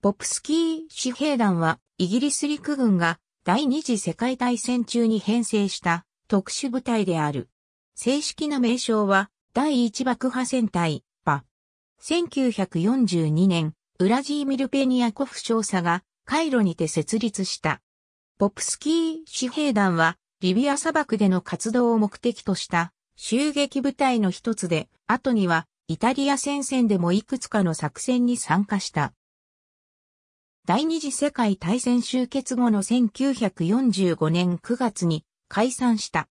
ポプスキー紙兵団はイギリス陸軍が第二次世界大戦中に編成した特殊部隊である。正式な名称は第一爆破戦隊、パ。1942年、ウラジーミル・ペニアコフ少佐がカイロにて設立した。ポプスキー紙兵団はリビア砂漠での活動を目的とした襲撃部隊の一つで、後にはイタリア戦線でもいくつかの作戦に参加した。第二次世界大戦終結後の1945年9月に解散した。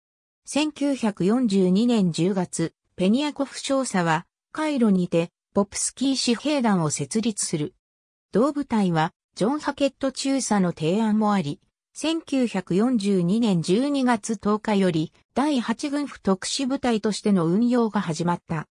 1942年10月、ペニアコフ少佐は、カイロにて、ポプスキー紙兵団を設立する。同部隊は、ジョン・ハケット中佐の提案もあり、1942年12月10日より、第8軍府特殊部隊としての運用が始まった。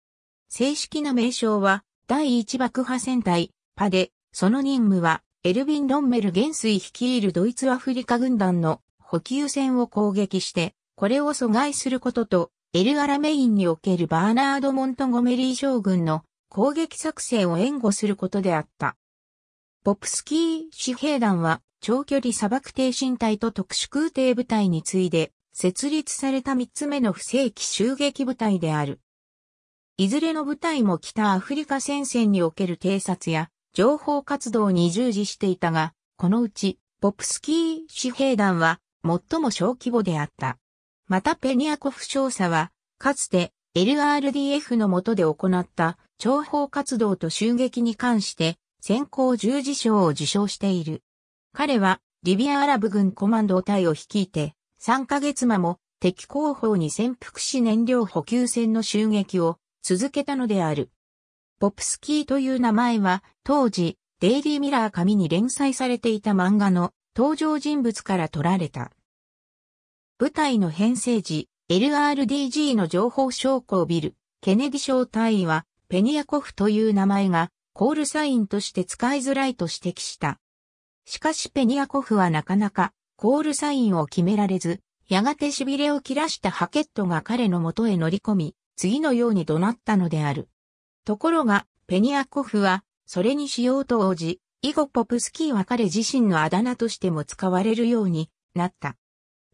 正式な名称は、第1爆破戦隊、パで、その任務は、エルヴィン・ロンメル元帥率いるドイツアフリカ軍団の補給船を攻撃して、これを阻害することと、エル・アラメインにおけるバーナード・モントゴメリー将軍の攻撃作戦を援護することであった。ポプスキー士兵団は長距離砂漠艇身隊と特殊空挺部隊に次いで設立された三つ目の不正規襲撃部隊である。いずれの部隊も北アフリカ戦線における偵察や情報活動に従事していたが、このうち、ポプスキー紙幣団は最も小規模であった。またペニアコフ少佐は、かつて LRDF の下で行った諜報活動と襲撃に関して先行十字章を受賞している。彼はリビアアラブ軍コマンド隊を率いて3ヶ月間も敵後方に潜伏し燃料補給船の襲撃を続けたのである。ポプスキーという名前は、当時、デイリーミラー紙に連載されていた漫画の登場人物から取られた。舞台の編成時、LRDG の情報証拠をビル、ケネディ小隊員は、ペニアコフという名前が、コールサインとして使いづらいと指摘した。しかしペニアコフはなかなか、コールサインを決められず、やがて痺れを切らしたハケットが彼の元へ乗り込み、次のように怒鳴ったのである。ところが、ペニアコフは、それにしようと応じ、以後ポプスキーは彼自身のあだ名としても使われるようになった。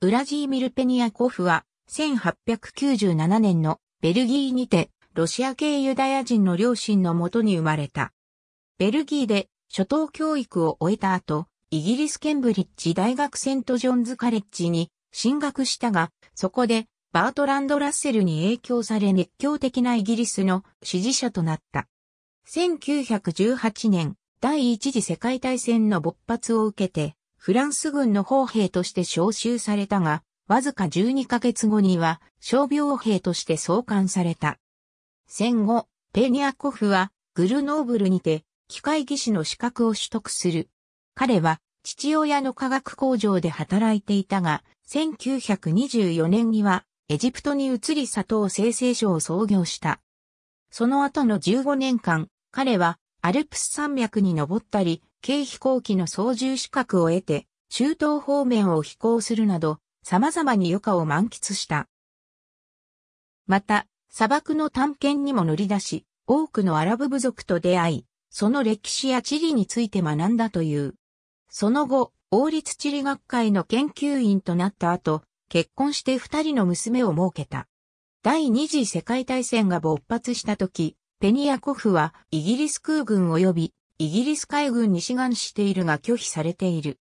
ウラジーミル・ペニアコフは、1897年のベルギーにて、ロシア系ユダヤ人の両親のもとに生まれた。ベルギーで初等教育を終えた後、イギリスケンブリッジ大学セントジョンズカレッジに進学したが、そこでバートランド・ラッセルに影響され熱狂的なイギリスの支持者となった。1918年、第一次世界大戦の勃発を受けて、フランス軍の砲兵として召集されたが、わずか12ヶ月後には、傷病兵として送還された。戦後、ペニアコフは、グルノーブルにて、機械技師の資格を取得する。彼は、父親の化学工場で働いていたが、1924年にはエジプトに移り砂糖生成所を創業した。その後の15年間、彼はアルプス山脈に登ったり、軽飛行機の操縦資格を得て、中東方面を飛行するなど、様々に余暇を満喫した。また、砂漠の探検にも乗り出し、多くのアラブ部族と出会い、その歴史や地理について学んだという。その後、王立地理学会の研究員となった後、結婚して二人の娘を設けた。第二次世界大戦が勃発した時、ペニアコフはイギリス空軍及びイギリス海軍に志願しているが拒否されている。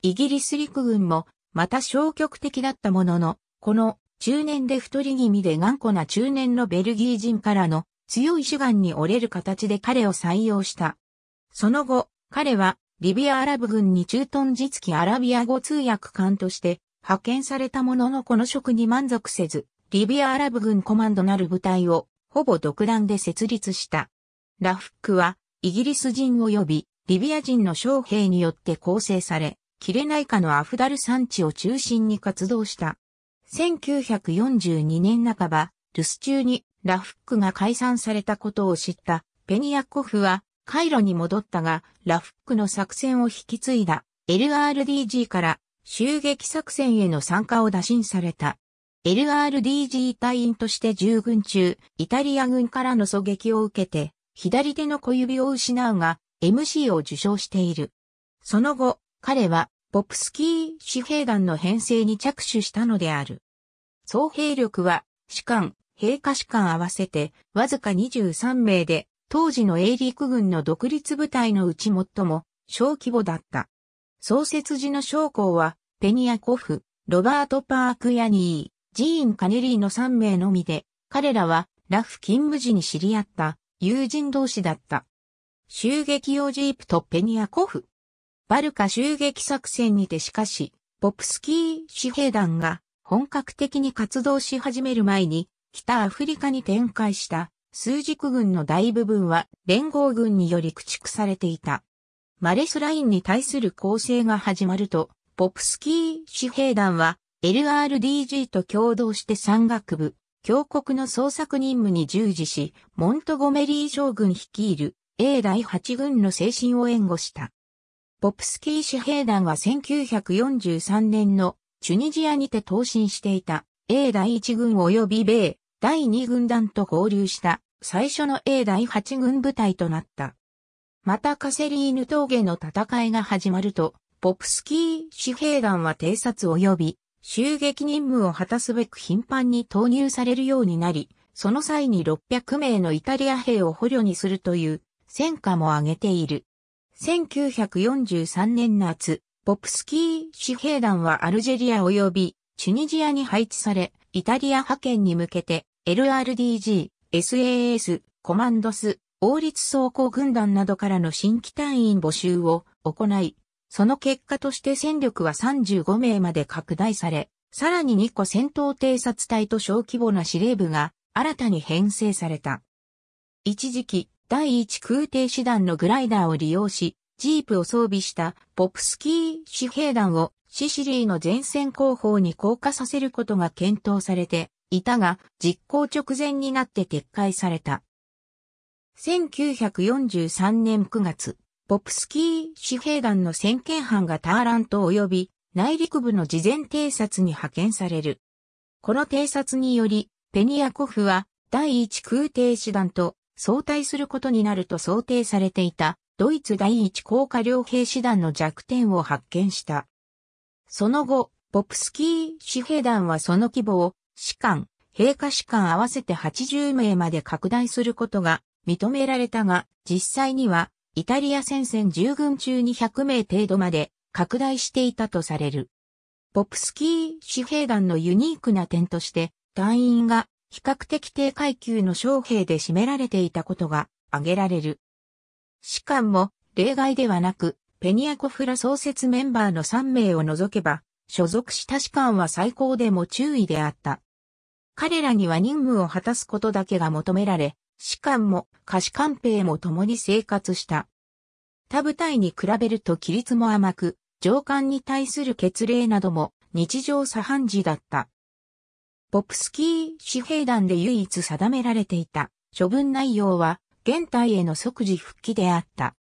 イギリス陸軍もまた消極的だったものの、この中年で太り気味で頑固な中年のベルギー人からの強い志願に折れる形で彼を採用した。その後、彼はリビアアラブ軍に駐屯実機アラビア語通訳官として派遣されたもののこの職に満足せず、リビアアラブ軍コマンドなる部隊を、ほぼ独断で設立した。ラフックは、イギリス人及び、リビア人の将兵によって構成され、キレナイカのアフダル山地を中心に活動した。1942年半ば、留守中にラフックが解散されたことを知ったペニアコフは、カイロに戻ったが、ラフックの作戦を引き継いだ LRDG から襲撃作戦への参加を打診された。LRDG 隊員として従軍中、イタリア軍からの狙撃を受けて、左手の小指を失うが、MC を受賞している。その後、彼は、ポプスキー紙兵団の編成に着手したのである。総兵力は、士官、兵科士官合わせて、わずか23名で、当時の英陸軍の独立部隊のうち最も小規模だった。創設時の将校は、ペニアコフ、ロバート・パーク・ヤニー、ジーン・カネリーの3名のみで、彼らは、ラフ勤務時に知り合った友人同士だった。襲撃用ジープとペニアコフ。バルカ襲撃作戦にてしかし、ポプスキー士兵団が本格的に活動し始める前に、北アフリカに展開した数軸軍の大部分は連合軍により駆逐されていた。マレスラインに対する攻勢が始まると、ポプスキー紙兵団は LRDG と共同して山岳部、峡谷の捜索任務に従事し、モントゴメリー将軍率いる A 第8軍の精神を援護した。ポプスキー紙兵団は1943年のチュニジアにて投進していた A 第1軍及び米第2軍団と合流した最初の A 第8軍部隊となった。またカセリーヌ峠の戦いが始まると、ポプスキー紙兵団は偵察及び襲撃任務を果たすべく頻繁に投入されるようになり、その際に600名のイタリア兵を捕虜にするという戦果も挙げている。1943年夏、ポプスキー紙兵団はアルジェリア及びチュニジアに配置され、イタリア派遣に向けて LRDG、SAS、コマンドス、王立装甲軍団などからの新規隊員募集を行い、その結果として戦力は35名まで拡大され、さらに2個戦闘偵察隊と小規模な司令部が新たに編成された。一時期、第1空挺師団のグライダーを利用し、ジープを装備したポプスキー士兵団をシシリーの前線後方に降下させることが検討されていたが、実行直前になって撤回された。1943年9月、ポプスキー紙兵団の先見班がターラント及び内陸部の事前偵察に派遣される。この偵察により、ペニアコフは第一空挺師団と相対することになると想定されていたドイツ第一高架両兵師団の弱点を発見した。その後、ポプスキー紙兵団はその規模を士官、兵下士官合わせて80名まで拡大することが認められたが、実際には、イタリア戦線従軍中に100名程度まで拡大していたとされる。ポプスキー紙兵団のユニークな点として、団員が比較的低階級の将兵で占められていたことが挙げられる。士官も例外ではなく、ペニアコフラ創設メンバーの3名を除けば、所属した士官は最高でも注意であった。彼らには任務を果たすことだけが求められ、士官も下士官兵も共に生活した。他部隊に比べると規律も甘く、上官に対する決令なども日常茶飯事だった。ポプスキー紙兵団で唯一定められていた処分内容は現体への即時復帰であった。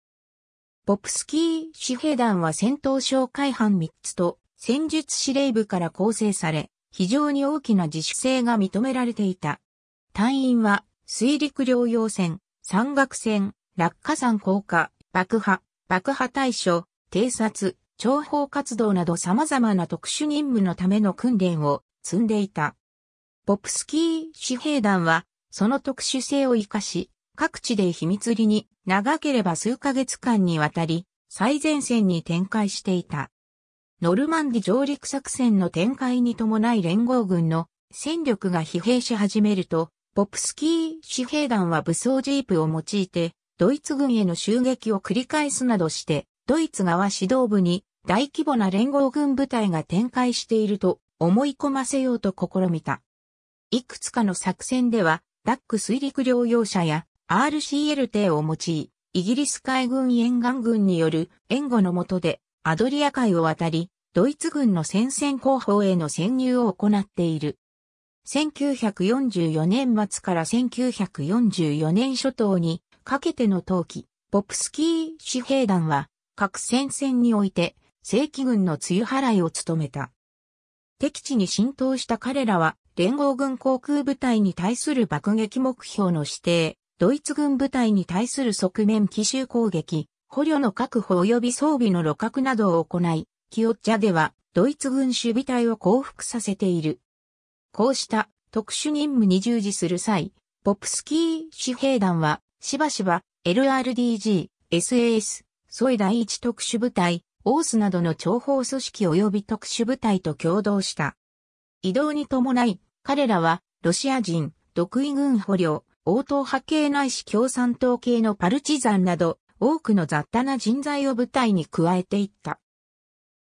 ポプスキー紙兵団は戦闘省会班3つと戦術司令部から構成され、非常に大きな自主性が認められていた。隊員は水陸両用船、山岳船、落下山降下、爆破、爆破対処、偵察、諜報活動など様々な特殊任務のための訓練を積んでいた。ポプスキー士兵団は、その特殊性を活かし、各地で秘密裏に長ければ数ヶ月間にわたり、最前線に展開していた。ノルマンディ上陸作戦の展開に伴い連合軍の戦力が疲弊し始めると、ボプスキー紙兵団は武装ジープを用いて、ドイツ軍への襲撃を繰り返すなどして、ドイツ側指導部に大規模な連合軍部隊が展開していると思い込ませようと試みた。いくつかの作戦では、ダック水陸両用車や RCL 艇を用い、イギリス海軍沿岸軍による援護の下でアドリア海を渡り、ドイツ軍の戦線後方への潜入を行っている。1944年末から1944年初頭にかけての冬季、ポプスキー紙兵団は各戦線において正規軍の梅雨払いを務めた。敵地に浸透した彼らは連合軍航空部隊に対する爆撃目標の指定、ドイツ軍部隊に対する側面奇襲攻撃、捕虜の確保及び装備の露獲などを行い、キオッチャではドイツ軍守備隊を降伏させている。こうした特殊任務に従事する際、ポプスキー紙兵団は、しばしば LRDG、SAS、ソイ第一特殊部隊、オースなどの諜報組織及び特殊部隊と共同した。移動に伴い、彼らは、ロシア人、独位軍捕虜、応答派系ないし共産党系のパルチザンなど、多くの雑多な人材を部隊に加えていった。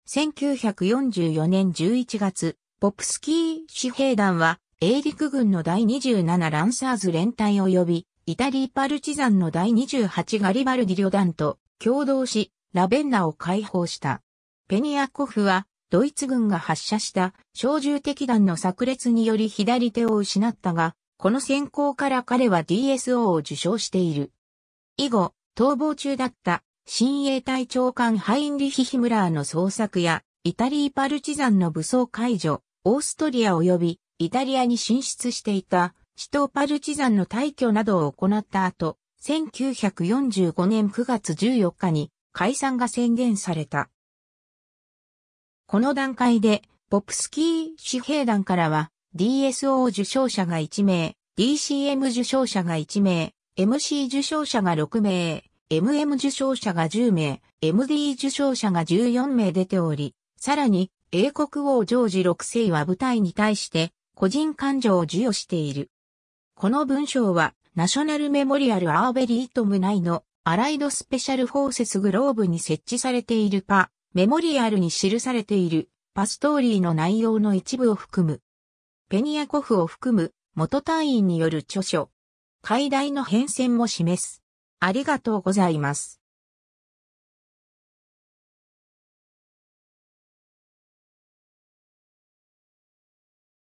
1944年11月、ポプスキー紙兵団は、英陸軍の第27ランサーズ連隊及び、イタリーパルチザンの第28ガリバルディ旅団と共同し、ラベンナを解放した。ペニアコフは、ドイツ軍が発射した小銃敵弾の炸裂により左手を失ったが、この先行から彼は DSO を受賞している。以後、逃亡中だった新衛隊長官ハインリヒ・ヒムラーの捜索や、イタリーパルチザンの武装解除、オーストリア及びイタリアに進出していた、首都パルチザンの退去などを行った後、1945年9月14日に解散が宣言された。この段階で、ポプスキー紙幣団からは、DSO 受賞者が1名、DCM 受賞者が1名、MC 受賞者が6名、MM 受賞者が10名、MD 受賞者が14名出ており、さらに英国王ジョージ6世は部隊に対して個人感情を授与している。この文章はナショナルメモリアルアーベリートム内のアライドスペシャルフォーセスグローブに設置されているパ、メモリアルに記されているパストーリーの内容の一部を含む。ペニアコフを含む元隊員による著書。解題の変遷も示す。ありがとうございます。